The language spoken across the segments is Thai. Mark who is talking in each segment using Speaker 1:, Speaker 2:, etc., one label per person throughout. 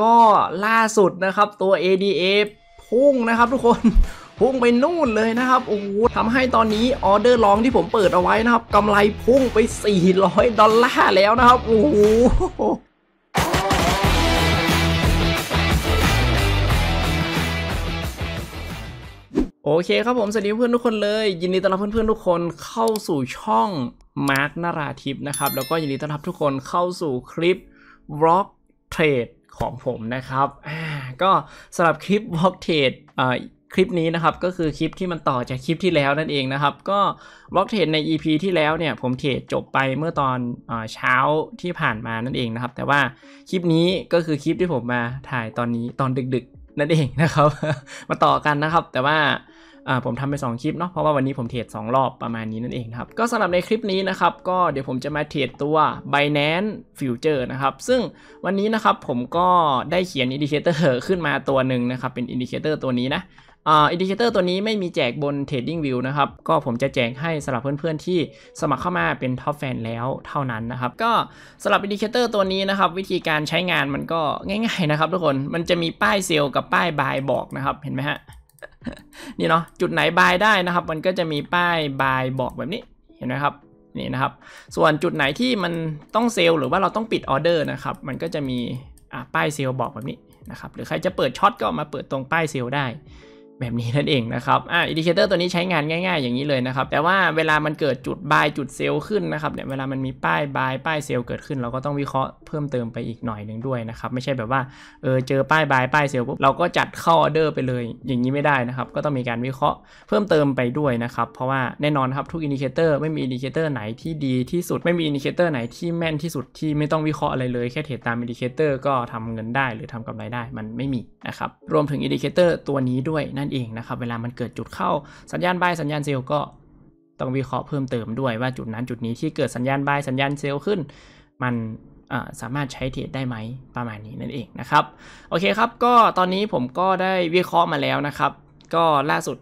Speaker 1: ก็ล่าสุดนะครับ ตัว ADA พุ่งนะครับทุกคนพุ่งไปนู่นเลยนะครับโอ้โหทำให้ตอนนี้ออเดอร์ลองที่ผมเปิดเอาไว้นะครับกำไรพุ่งไป 400 ดอลลาร์แล้วนะครับโอ้โหโอเคครับผม สวัสดีเพื่อนทุกคนเลย ยินดีต้อนรับเพื่อนๆทุกคนเข้าสู่ช่องมาร์กนาราทิพนะครับ แล้วก็ยินดีต้อนรับทุกคนเข้าสู่คลิปล็อกเทรดของผมนะครับก็สำหรับคลิปวอล์กเทรดคลิปนี้นะครับก็คือคลิปที่มันต่อจากคลิปที่แล้วนั่นเองนะครับ ก็อล์กเทรดใน EP ที่แล้วเนี่ย ผมเทรดจบไปเมื่อตอนเช้าที่ผ่านมานั่นเองนะครับ แต่ว่าคลิปนี้ก็คือคลิปที่ผมมาถ่ายตอนนี้ตอนดึก ๆ นั่นเองนะครับมาต่อกันนะครับ แต่ว่าผมทำไป 2 คลิปเนาะเพราะว่าวันนี้ผมเทรด2รอบประมาณนี้นั่นเองครับก็สำหรับในคลิปนี้นะครับ ก็เดี๋ยวผมจะมาเทรดตัว Binance Future นะครับซึ่งวันนี้นะครับผมก็ได้เขียนอินดิเคเตอร์ขึ้นมาตัวหนึ่งนะครับเป็นอินดิเคเตอร์ตัวนี้นะอินดิเคเตอร์ตัวนี้ไม่มีแจกบน Trading View นะครับก็ผมจะแจกให้สำหรับเพื่อนๆที่สมัครเข้ามาเป็นท็อปแฟนแล้วเท่านั้นนะครับก็สำหรับอินดิเคเตอร์ตัวนี้นะครับวิธีการใช้งานมันก็ง่าย ๆนะครับ ทุกคนมันจะมีป้ายเซลล์กับป้ายบายบอกนะครับเห็นไหมฮะนี่เนาะจุดไหนบายได้นะครับ มันก็จะมีป้ายบายบอกแบบนี้เห็นไหมครับนี่นะครับ ส่วนจุดไหนที่มันต้องเซลหรือว่าเราต้องปิดออเดอร์นะครับมันก็จะมีป้ายเซลบอกแบบนี้นะครับหรือใครจะเปิดช็อตก็มาเปิดตรงป้ายเซลได้แบบนี้นั่นเองนะครับ อ่า อินดิเคเตอร์ตัวนี้ใช้งานง่ายๆ อย่างนี้เลย นะครับ แต่ว่าเวลามันเกิดจุดบายจุดเซลล์ขึ้นนะครับ เนี่ย เวลามันมีป้ายบายป้ายเซลล์เกิดขึ้น เราก็ต้องวิเคราะห์เพิ่มเติมไปอีกหน่อยหนึ่งด้วยนะครับ ไม่ใช่แบบว่า เออ เจอป้ายบายป้ายเซลล์ปุ๊บ เราก็จัดเข้าออเดอร์ไปเลย อย่างนี้ไม่ได้นะครับ ก็ต้องมีการวิเคราะห์เพิ่มเติมไปด้วยนะครับ เพราะว่าแน่นอนครับทุกอินดิเคเตอร์ไม่มีอินดิเคเตอร์ไหนที่ดีที่สุด ไม่มีอินดิเคเตอร์ไหนที่แม่นที่สุดที่ไม่ต้องวิเคราะห์อะไรเลยแค่เทรดตามอินดิเคเตอร์ก็ทำเงินได้หรือทำกาไรได้ มันไม่มีนะครับรวมถึงอินดิเคเตอร์ตัวนี้ด้วยนั่นเองนะครับ เวลามันเกิดจุดเข้าสัญญาณบายสัญญาณเซลล์ก็ต้องวิเคราะห์เพิ่มเติมด้วยว่าจุดนั้นจุดนี้ที่เกิดสัญญาณบายสัญญาณเซลล์ขึ้นมันสามารถใช้เทรดได้ไหมประมาณนี้นั่นเองนะครับโอเคครับ ก็ตอนนี้ผมก็ได้วิเคราะห์มาแล้วนะครับ ก็ล่าสุด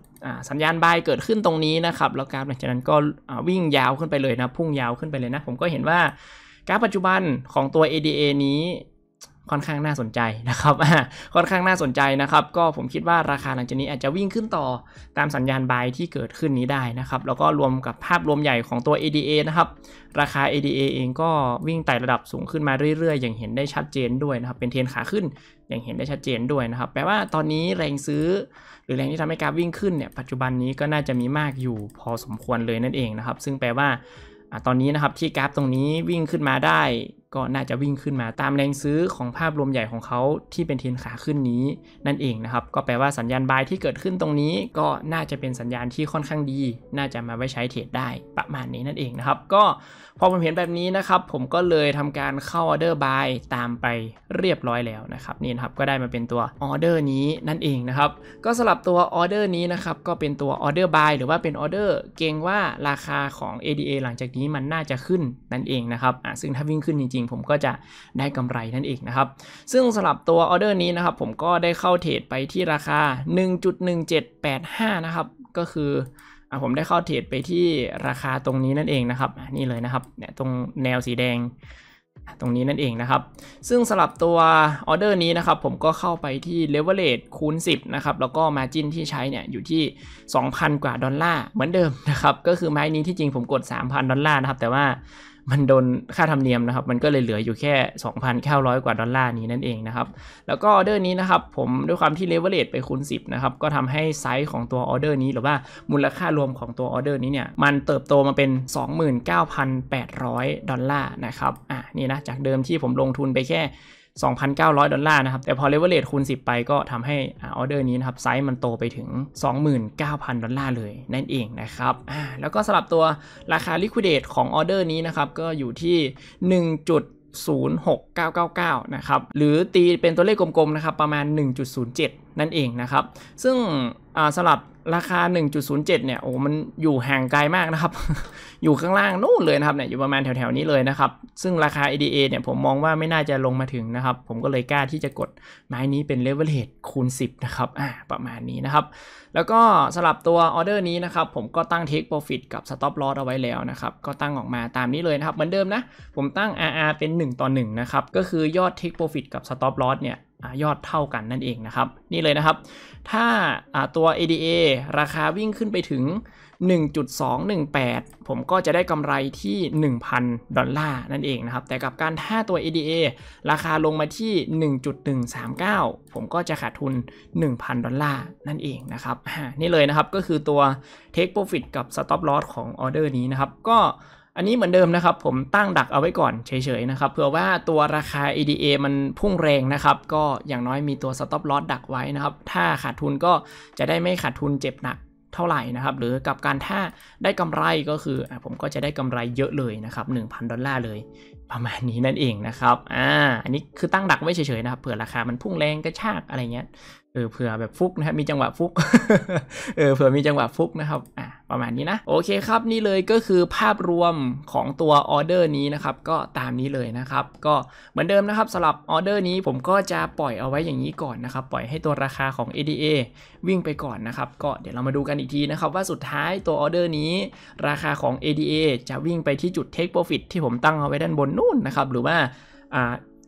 Speaker 1: สัญญาณบายเกิดขึ้นตรงนี้นะครับแล้วกราฟหลังจากนั้นก็วิ่งยาวขึ้นไปเลยนะพุ่งยาวขึ้นไปเลยนะ ผมก็เห็นว่ากราฟปัจจุบันของตัว ADA นี้ค่อนข้างน่าสนใจนะครับ ค่อนข้างน่าสนใจนะครับ ก็ผมคิดว่าราคาหลังจากนี้อาจจะวิ่งขึ้นต่อตามสัญญาณบายที่เกิดขึ้นนี้ได้นะครับ แล้วก็รวมกับภาพรวมใหญ่ของตัว ADA นะครับราคา ADA เองก็วิ่งไต่ระดับสูงขึ้นมาเรื่อยๆ อย่างเห็นได้ชัดเจนด้วยนะครับเป็นเทนขาขึ้นอย่างเห็นได้ชัดเจนด้วยนะครับ แปลว่าตอนนี้แรงซื้อ หรือแรงที่ทำให้การวิ่งขึ้นเนี่ย ปัจจุบันนี้ก็น่าจะมีมากอยู่พอสมควรเลยนั่นเองนะครับซึ่งแปลว่า ตอนนี้นะครับที่กราฟตรงนี้วิ่งขึ้นมาได้ก็น่าจะวิ่งขึ้นมาตามแรงซื้อของภาพรวมใหญ่ของเขาที่เป็นเทนขาขึ้นนี้นั่นเองนะครับก็แปลว่าสัญญาณบายที่เกิดขึ้นตรงนี้ ก็น่าจะเป็นสัญญาณที่ค่อนข้างดี น่าจะมาไว้ใช้เทรดได้ประมาณนี้นั่นเองนะครับก็พอผมเห็นแบบนี้นะครับ ผมก็เลยทำการเข้าออเดอร์บายตามไปเรียบร้อยแล้วนะครับนี่นะครับก็ได้มาเป็นตัวออเดอร์นี้นั่นเองนะครับก็สลับตัวออเดอร์นี้นะครับก็เป็นตัวออเดอร์บายหรือว่าเป็นออเดอร์เกงว่าราคาของ ADA หลังจากนี้มันน่าจะขึ้นนั่นเองนะครับซึ่งถ้าวิ่งขึ้นจริงริงๆผมก็จะได้กำไรนั่นเองนะครับ ซึ่งสำหรับตัวออเดอร์นี้นะครับผมก็ได้เข้าเทรดไปที่ราคา 1.1785 นะครับ ก็คือผมได้เข้าเทรดไปที่ราคาตรงนี้นั่นเองนะครับ นี่เลยนะครับ เนี่ยตรงแนวสีแดงตรงนี้นั่นเองนะครับ ซึ่งสลับตัวออเดอร์นี้นะครับ ผมก็เข้าไปที่เลเวลเลตคูณ10นะครับ แล้วก็มาจินที่ใช้เนี่ยอยู่ที่ 2,000 กว่าดอลลาร์เหมือนเดิมนะครับ ก็คือไม้นี้ที่จริงผมกด 3,000 ดอลลาร์นะครับ แต่ว่ามันโดนค่าธรรมเนียมนะครับ มันก็เลยเหลืออยู่แค่ 2,900 กว่า ดอลลาร์นี้นั่นเองนะครับ แล้วก็ออเดอร์นี้นะครับ ผมด้วยความที่เลเวลเลตไปคูณ10นะครับ ก็ทำให้ไซส์ของตัวออเดอร์นี้หรือว่ามูลค่ารวมของตัวออเดอร์นี้เนี่ย มันเติบโตมาเป็น 29,800 ดอลลาร์นะครับ อ่ะนี่นะ จากเดิมที่ผมลงทุนไปแค่2,900ดอลลาร์นะครับ แต่พอเลเวลเลตคูณ10 ไปก็ทำให้ออเดอร์นี้นะครับไซส์มันโตไปถึง 29,000ดอลลาร์เลยนั่นเองนะครับแล้วก็สลับตัวราคาลิควิดเดตของออเดอร์นี้นะครับ ก็อยู่ที่ 1. 06999 นะครับ หรือตีเป็นตัวเลขกลมๆ นะครับ ประมาณ 1.07นั่นเองนะครับ ซึ่งสำหรับราคา 1.07 เนี่ย โอ้ มันอยู่ห่างไกลมากนะครับ อยู่ข้างล่างนู่นเลยนะครับ เนี่ย อยู่ประมาณแถวๆนี้เลยนะครับ ซึ่งราคา ADA เนี่ย ผมมองว่าไม่น่าจะลงมาถึงนะครับ ผมก็เลยกล้าที่จะกดไม้นี้เป็นเลเวลเฮดคูณ 10นะครับ อ่า ประมาณนี้นะครับ แล้วก็สลับตัวออเดอร์นี้นะครับ ผมก็ตั้ง Take Profit กับ Stop Loss เอาไว้แล้วนะครับ ก็ตั้งออกมาตามนี้เลยนะครับ เหมือนเดิมนะ ผมตั้ง RR เป็น 1ต่อ1นะครับ ก็คือยอด Take Profit กับ Stop Loss เนี่ยยอดเท่ากันนั่นเองนะครับ นี่เลยนะครับ ถ้าตัว ADA ราคาวิ่งขึ้นไปถึง 1.218 ผมก็จะได้กำไรที่ 1,000 ดอลลาร์นั่นเองนะครับ แต่กับการถ้าตัว ADA ราคาลงมาที่ 1.139 ผมก็จะขาดทุน 1,000 ดอลลาร์นั่นเองนะครับนี่เลยนะครับก็คือตัว Take Profit กับ Stop Loss ของออเดอร์นี้นะครับก็อันนี้เหมือนเดิมนะครับ ผมตั้งดักเอาไว้ก่อนเฉยๆนะครับเผื่อว่าตัวราคา ADA มันพุ่งแรงนะครับก็อย่างน้อยมีตัว stop loss ดักไว้นะครับ ถ้าขาดทุนก็จะได้ไม่ขาดทุนเจ็บหนักเท่าไหร่นะครับหรือกับการถ้าได้กำไรก็คืออผมก็จะได้กำไรเยอะเลยนะครับ1,000ดอลลาร์เลย ประมาณนี้นั่นเองนะครับอ่าอันนี้คือตั้งดักไว้เฉยๆนะครับเผื่อราคามันพุ่งแรงกระชากอะไรเงี้ยเออเผื่อแบบฟุกนะครับมีจังหวะฟุกเออเผื่อมีจังหวะฟุกนะครับอ่าประมาณนี้นะโอเคครับนี่เลยก็คือภาพรวมของตัวออเดอร์นี้นะครับก็ตามนี้เลยนะครับก็เหมือนเดิมนะครับสำหรับออเดอร์นี้ผมก็จะปล่อยเอาไว้อย่างนี้ก่อนนะครับปล่อยให้ตัวราคาของ ADA วิ่งไปก่อนนะครับ ก็เดี๋ยวเรามาดูกันอีกทีนะครับว่าสุดท้ายตัวออเดอร์นี้ราคาของ ADA จะวิ่งไปที่จุด Take Profit ที่ผมตั้งเอาไว้ด้านบนนู่นนะครับหรือว่า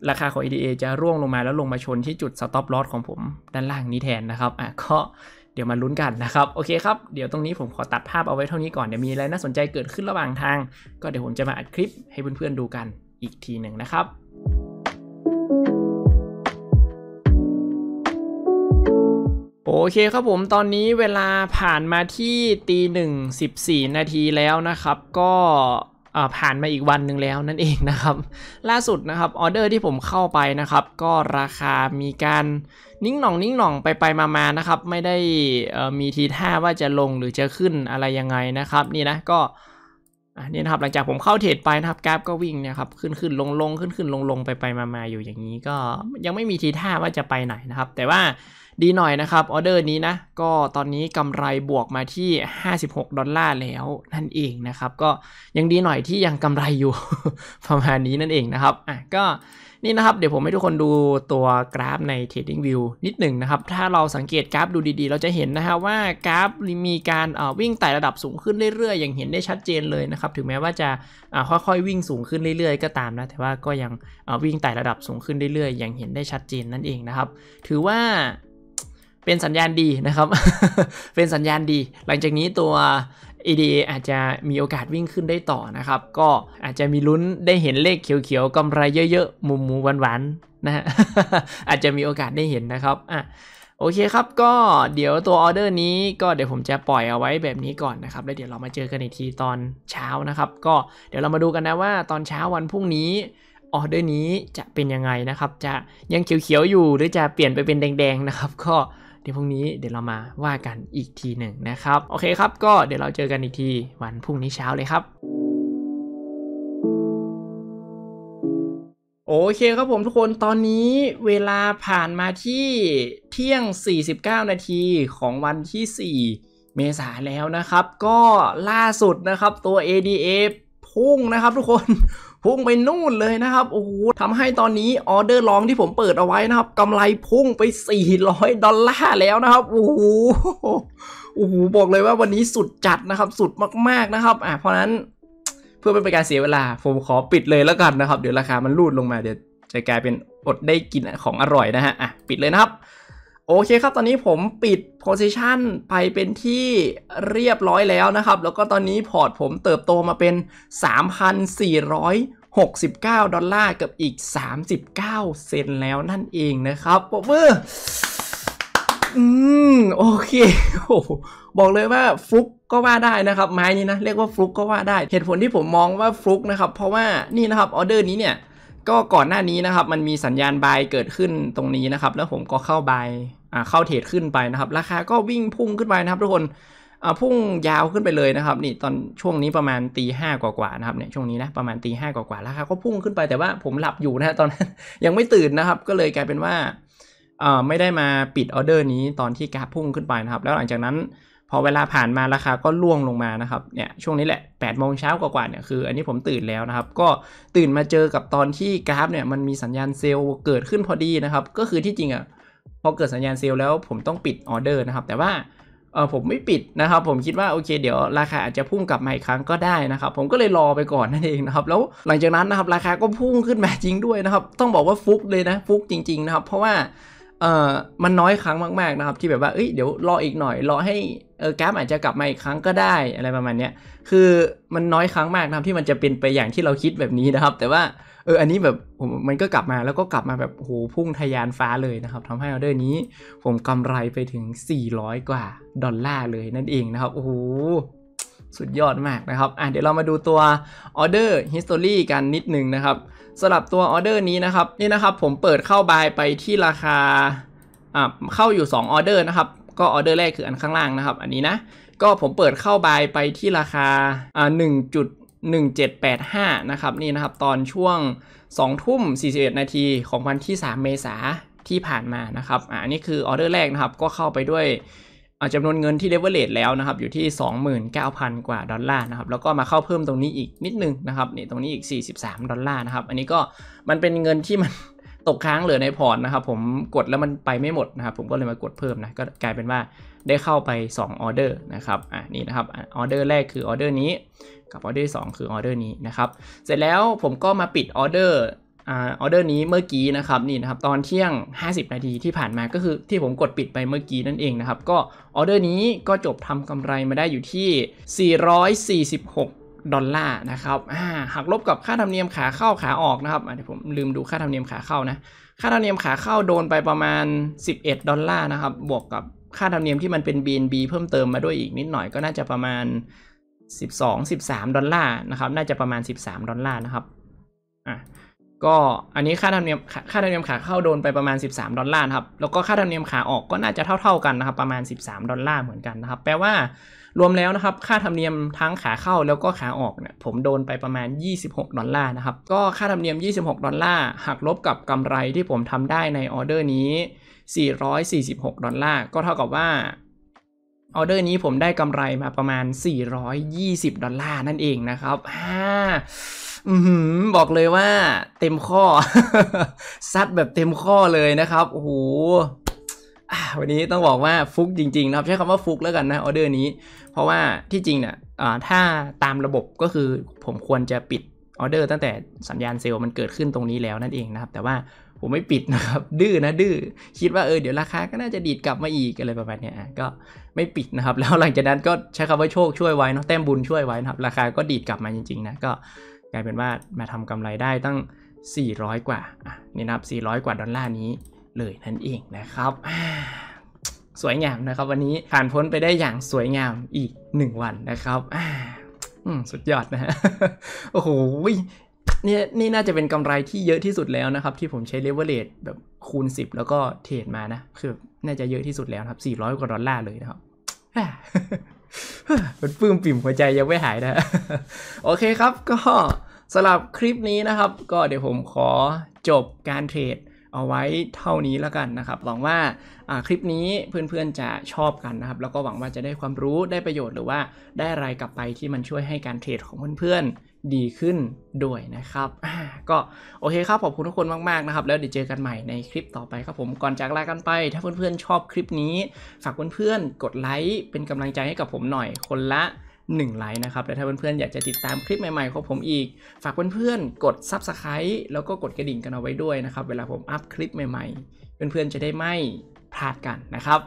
Speaker 1: ราคาของ ADA จะร่วงลงมาแล้วลงมาชนที่จุด Stop Loss ของผมด้านล่างนี้แทนนะครับอ่ะก็เดี๋ยวมาลุ้นกันนะครับโอเคครับเดี๋ยวตรงนี้ผมขอตัดภาพเอาไว้เท่านี้ก่อน เดี๋ยวมีอะไรน่าสนใจเกิดขึ้นระหว่างทาง ก็เดี๋ยวผมจะมาอัดคลิปให้เพื่อนๆดูกันอีกทีหนึ่งนะครับ โอเคครับผมตอนนี้เวลาผ่านมาที่ตีหนึ่งสิบสี่นาทีแล้วนะครับก็ผ่านมาอีกวันหนึ่งแล้วนั่นเองนะครับ ล่าสุดนะครับออเดอร์ที่ผมเข้าไปนะครับ ก็ราคามีการนิ่งหน่อง นิ่งหน่องไปไปมามานะครับ ไม่ได้มีทีท่าว่าจะลงหรือจะขึ้นอะไรยังไงนะครับ นี่นะก็นี่นะครับหลังจากผมเข้าเทรดไปนะครับกราฟก็วิ่งเนี่ยครับขึ้นขึ้นลงลงขึ้นขึ้นลงลงไปไปมามาอยู่อย่างนี้ ก็ยังไม่มีทีท่าว่าจะไปไหนนะครับ แต่ว่าดีหน่อยนะครับออเดอร์นี้นะก็ตอนนี้กำไรบวกมาที่56ดอลลาร์แล้วนั่นเองนะครับก็ยังดีหน่อยที่ยังกำไรอยู่ประมาณนี้นั่นเองนะครับอ่ะก็นี่นะครับ เดี๋ยวผมให้ทุกคนดูตัวกราฟใน Trading View นิดหนึ่งนะครับ ถ้าเราสังเกตกราฟดูดีๆ เราจะเห็นนะฮะว่ากราฟมีการวิ่งไต่ระดับสูงขึ้นเรื่อยๆอย่างเห็นได้ชัดเจนเลยนะครับถึงแม้ว่าจะค่อยๆวิ่งสูงขึ้นเรื่อยๆก็ตามนะแต่ว่าก็ยังวิ่งไต่ระดับสูงขึ้นเรื่อยๆ อย่างเห็นได้ชัดเจนนั่นเองนะครับถือว่าเป็นสัญญาณดีนะครับ เป็นสัญญาณดี หลังจากนี้ตัว e d a อาจจะมีโอกาสวิ่งขึ้นได้ต่อนะครับ ก็อาจจะมีลุ้นได้เห็นเลขเขียวๆกำไรเยอะ ๆ มุมมูหวานๆนะฮะอาจจะมีโอกาสได้เห็นนะครับอ่ะโอเคครับก็เดี๋ยวตัวออเดอร์นี้ก็เดี๋ยวผมจะปล่อยเอาไว้แบบนี้ก่อนนะครับ แล้วเดี๋ยวเรามาเจอกันอีกทีตอนเช้านะครับ ก็เดี๋ยวเรามาดูกันนะว่าตอนเช้าวันพรุ่งนี้ออเดอร์นี้จะเป็นยังไงนะครับ จะยังเขียวๆอยู่หรือจะเปลี่ยนไปเป็นแดง ๆ นะครับก็เดี๋ยวพรุ่งนี้เดี๋ยวเรามาว่ากันอีกทีหนึ่งนะครับโอเคครับก็เดี๋ยวเราเจอกันอีกทีวันพรุ่งนี้เช้าเลยครับ โอเคครับผมทุกคนตอนนี้เวลาผ่านมาที่เที่ยง 49 นาทีของวันที่ 4 เมษาแล้วนะครับ ก็ล่าสุดนะครับตัว ADA พุ่งนะครับทุกคนพุ่งไปนู่นเลยนะครับโอ้โหทำให้ตอนนี้ออเดอร์ลองที่ผมเปิดเอาไว้นะครับกำไรพุ่งไป 400 ดอลลาร์แล้วนะครับโอ้โหโอ้โหบอกเลยว่าวันนี้สุดจัดนะครับ สุดมากๆนะครับอ่ะเพราะนั้นเพื่อไม่เป็นการเสียเวลาผมขอ ปิดเลยแล้วกันนะครับ เดี๋ยวราคามันรูดลงมาเดี๋ยวจะกลายเป็นอดได้กินของอร่อยนะฮะอ่ะปิดเลยนะครับ โอเคครับตอนนี้ผมปิด position ไปเป็นที่เรียบร้อยแล้วนะครับแล้วก็ตอนนี้พอร์ตผมเติบโตมาเป็น 3,400 69ดอลลาร์กับอีก39 เซนแล้วนั่นเองนะครับปมืออืมโอเคบอกเลยว่าฟลุกก็ว่าได้นะครับไม้นี้นะเรียกว่าฟลุกก็ว่าได้เหตุผลที่ผมมองว่าฟลุกนะครับเพราะว่านี่นะครับออเดอร์นี้เนี่ยก็ก่อนหน้านี้นะครับมันมีสัญญาณบายเกิดขึ้นตรงนี้นะครับแล้วผมก็เข้าบายเข้าเทรดขึ้นไปนะครับราคาก็วิ่งพุ่งขึ้นไปนะครับทุกคนพุ่งยาวขึ้นไปเลยนะครับ นี่ตอนช่วงนี้ประมาณตีห้ากว่าานะครับเนี่ยช่วงนี้นะประมาณตีห้ากว่าวราคาก็พุ่งขึ้นไปแต่ว่าผมหลับอยู่นะตอนนั้นยังไม่ตื่นนะครับ ก็เลยกลายเป็นว่า ไม่ได้มาปิดออเดอร์นี้ตอนที่กราฟพุ่งขึ้นไปนะครับแล้วหลังจากนั้นพอเวลาผ่านมาราคาก็ล่วงลงมานะครับเนี่ยช่วงนี้แหละ8ปดโมงเช้ากว่าเนี่ยคืออันนี้ผมตื่นแล้วนะครับก็ตื่นมาเจอกับตอนที่กราฟเนี่ย มันมีสัญญาณเซลล์เกิดขึ้นพอดีนะครับก็คือที่จริงอะ่ะพอเกิดสัญญาณเซลล์แล้ว ผมต้องปิดออเดอร์นะครับแต่ว่าเออผมไม่ปิดนะครับผมคิดว่าโอเคเดี๋ยวราคาอาจจะพุ่งกลับมาอีกครั้งก็ได้นะครับ ผมก็เลยรอไปก่อนนั่นเองนะครับแล้วหลังจากนั้นนะครับราคาก็พุ่งขึ้นมาจริงด้วยนะครับต้องบอกว่าฟุกเลยนะฟุกจริงๆนะครับเพราะว่าเออมันน้อยครั้งมาก ๆนะครับ ที่แบบว่าเอ้ยเดี๋ยวรออีกหน่อย รอให้เออก๊าอาจจะกลับมาอีกครั้งก็ได้อะไรประมาณเนี้ยคือมันน้อยครั้งมากนะครับที่มันจะเป็นไปอย่างที่เราคิดแบบนี้นะครับ แต่ว่าเออ อันนี้แบบมันก็กลับมาแล้วก็กลับมาแบบโหพุ่งทะยานฟ้าเลยนะครับทำให้ออเดอร์นี้ผมกำไรไปถึง 400 กว่าดอลลาร์เลยนั่นเองนะครับโอ้โหสุดยอดมากนะครับอ่ะเดี๋ยวเรามาดูตัวออเดอร์ฮิสตอรีกันนิดนึงนะครับสำหรับตัวออเดอร์นี้นะครับนี่นะครับผมเปิดเข้าบายไปที่ราคาอ่ะเข้าอยู่ 2 ออเดอร์นะครับก็ออเดอร์แรกคืออันข้างล่างนะครับ อันนี้นะก็ผมเปิดเข้าบายไปที่ราคาอ่า1785นะครับนี่นะครับตอนช่วง 2 ทุ่ม41 นาทีของวันที่ 3 เมษาที่ผ่านมานะครับอันนี้คือออเดอร์แรกนะครับก็เข้าไปด้วยจำนวนเงินที่เลเวอเรจแล้วนะครับอยู่ที่ 29,000กว่าดอลลาร์นะครับแล้วก็มาเข้าเพิ่มตรงนี้อีกนิดนึงนะครับนี่ตรงนี้อีก 43 ดอลลาร์นะครับอันนี้ก็มันเป็นเงินที่มันตกค้างเหลือในพอร์ตนะครับผมกดแล้วมันไปไม่หมดนะครับผมก็เลยมากดเพิ่มนะก็กลายเป็นว่าได้เข้าไป2ออเดอร์นะครับ อ่ะนี่นะครับออเดอร์แรกคือออเดอร์นี้ กับออเดอร์ 2 คือออเดอร์นี้นะครับเสร็จแล้วผมก็มาปิดออเดอร์ออเดอร์นี้เมื่อกี้นะครับนี่นะครับตอนเที่ยง 50 นาทีที่ผ่านมาก็คือที่ผมกดปิดไปเมื่อกี้นั่นเองนะครับก็ออเดอร์นี้ก็จบทำกำไรมาได้อยู่ที่446ดอลลาร์นะครับหักลบกับค่าธรรมเนียมขาเข้าขาออกนะครับเดี๋ยวผมลืมดูค่าธรรมเนียมขาเข้านะ ค่าธรรมเนียมขาเข้าโดนไปประมาณ 11ดอลลาร์นะครับบวกกับค่าธรรมเนียมที่มันเป็น BNB เพิ่มเติมมาด้วยอีกนิดหน่อยก็น่าจะประมาณ 12 13ดอลลาร์นะครับน่าจะประมาณ 13ดอลลาร์นะครับอ่ะก็อันนี้ค่าธรรมเนียมค่าธรรมเนียมขาเข้าโดนไปประมาณ13ดอลลาร์ครับแล้วก็ค่าธรรมเนียมขาออกก็น่าจะเท่า ๆ กันนะครับประมาณ 13ดอลลาร์เหมือนกันนะครับแปลว่ารวมแล้วนะครับค่าธรรมเนียมทั้งขาเข้าแล้วก็ขาออกเนี่ยผมโดนไปประมาณ 26ดอลลาร์นะครับก็ค่าธรรมเนียม 26ดอลลาร์หักลบกับกำไรที่ผมทำได้ในออเดอร์นี้446ดอลลาร์ก็เท่ากับว่าออเดอร์นี้ผมได้กำไรมาประมาณ420ดอลลาร์นั่นเองนะครับอ่าบอกเลยว่าเต็มข้อซัดแบบเต็มข้อเลยนะครับโอ้โหวันนี้ต้องบอกว่าฟุกจริงๆนะครับใช้คำว่าฟุกแล้วกันนะออเดอร์นี้ เพราะว่าที่จริงเนี่ยถ้าตามระบบก็คือผมควรจะปิดออเดอร์ตั้งแต่สัญญาณเซลล์มันเกิดขึ้นตรงนี้แล้วนั่นเองนะครับ แต่ว่าผมไม่ปิดนะครับ ดื้อนะดื้อคิดว่าเออเดี๋ยวราคาก็น่าจะดีดกลับมาอีกอะไรประมาณนี้ก็ไม่ปิดนะครับ แล้วหลังจากนั้นก็ใช้คำว่าโชคช่วยไว้เนาะแต้มบุญ ช่วยไว้นะครับราคาก็ดีดกลับมาจริงๆนะก็กลายเป็นว่ามาทำกำไรได้ตั้ง 400 กว่านี่นะครับ400กว่าดอลลาร์นี้ เลยนั่นเองนะครับสวยงามนะครับ วันนี้ผ่านพ้นไปได้อย่างสวยงามอีก 1 วันนะครับสุดยอดนะฮะโอ้โหนี่นี่น่าจะเป็นกำไรที่เยอะที่สุดแล้วนะครับที่ผมใช้เลเวอเรจแบบคูณ 10 แล้วก็เทรดมานะ คือ น่าจะเยอะที่สุดแล้วครับ400กว่าดอลลาร์เลยนะครับมันปื้มปิ่มหัวใจยังไม่หายนะ โอเคครับ ก็สำหรับคลิปนี้นะครับ ก็เดี๋ยวผมขอจบการเทรดเอาไว้เท่านี้แล้วกันนะครับหวังว่าคลิปนี้เพื่อนๆจะชอบกันนะครับแล้วก็หวังว่าจะได้ความรู้ได้ประโยชน์ หรือว่า ได้อะไรกลับไปที่มันช่วยให้การเทรดของเพื่อนๆดีขึ้นด้วยนะครับก็โอเคครับขอบคุณทุกคนมากๆนะครับแล้วเดี๋ยวเจอกันใหม่ในคลิปต่อไปครับผมก่อนจากลากันไป ถ้าเพื่อนๆชอบคลิปนี้ ฝากเพื่อนๆกดไลค์เป็นกำลังใจให้กับผมหน่อยคนละ1ไลค์นะครับและถ้าเพื่อนๆอยากจะติดตามคลิปใหม่ๆของผมอีกฝากเพื่อนๆกด Subscribe แล้วก็กดกระดิ่งกันเอาไว้ด้วยนะครับเวลาผมอัพคลิปใหม่ ๆ เพื่อนๆจะได้ไม่พลาดกันนะครับ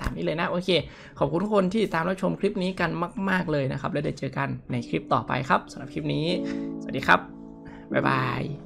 Speaker 1: ตามนี้เลยนะ โอเค ขอบคุณทุกคนที่ตามรับชมคลิปนี้กันมาก ๆ เลยนะครับ แล้วเดี๋ยวเจอกันในคลิปต่อไปครับสำหรับคลิปนี้ สวัสดีครับ บ๊ายบาย